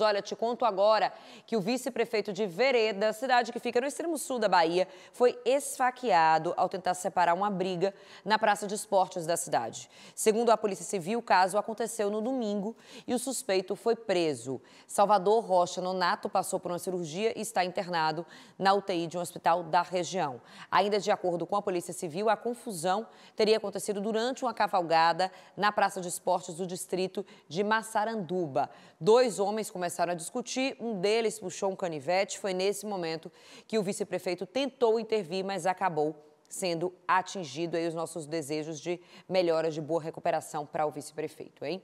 Olha, te conto agora que o vice-prefeito de Vereda, cidade que fica no extremo sul da Bahia, foi esfaqueado ao tentar separar uma briga na praça de esportes da cidade. Segundo a Polícia Civil, o caso aconteceu no domingo e o suspeito foi preso. Salvador Rocha Nonato passou por uma cirurgia e está internado na UTI de um hospital da região. Ainda de acordo com a Polícia Civil, a confusão teria acontecido durante uma cavalgada na praça de esportes do distrito de Massaranduba. Dois homens começaram começaram a discutir, um deles puxou um canivete. Foi nesse momento que o vice-prefeito tentou intervir, mas acabou sendo atingido aí os nossos desejos de melhoras de boa recuperação para o vice-prefeito, hein?